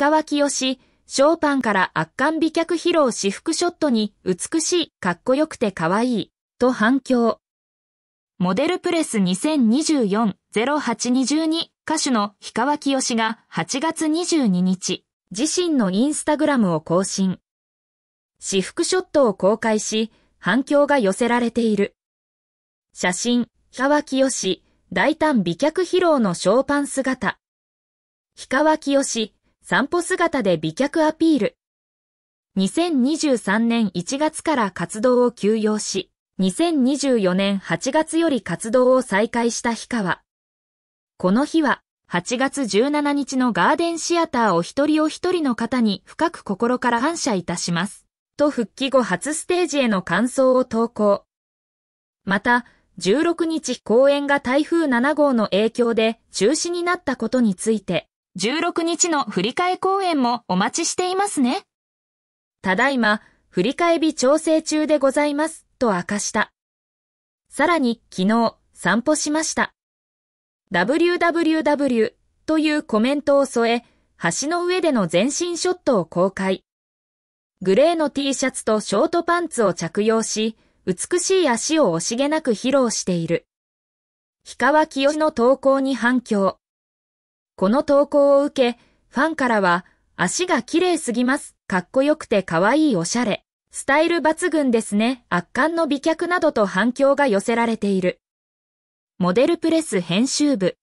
川きよし、ショーパンから圧巻美脚披露私服ショットに美しい、かっこよくて可愛いと反響。モデルプレス2024-0822歌手の氷川きよしが8月22日、自身のインスタグラムを更新。私服ショットを公開し、反響が寄せられている。写真、氷川きよし、大胆美脚披露のショーパン姿。氷川きよし、散歩姿で美脚アピール。2023年1月から活動を休養し、2024年8月より活動を再開した日川。この日は、8月17日のガーデンシアターお一人お一人の方に深く心から感謝いたします。と復帰後初ステージへの感想を投稿。また、16日公演が台風7号の影響で中止になったことについて、16日の振替公演もお待ちしていますね。ただいま、振替日調整中でございます、と明かした。さらに昨日、散歩しました。www というコメントを添え、橋の上での全身ショットを公開。グレーの T シャツとショートパンツを着用し、美しい足を惜しげなく披露している。氷川きよしの投稿に反響。この投稿を受け、ファンからは、足が綺麗すぎます。かっこよくて可愛いおしゃれ。スタイル抜群ですね。圧巻の美脚などと反響が寄せられている。モデルプレス編集部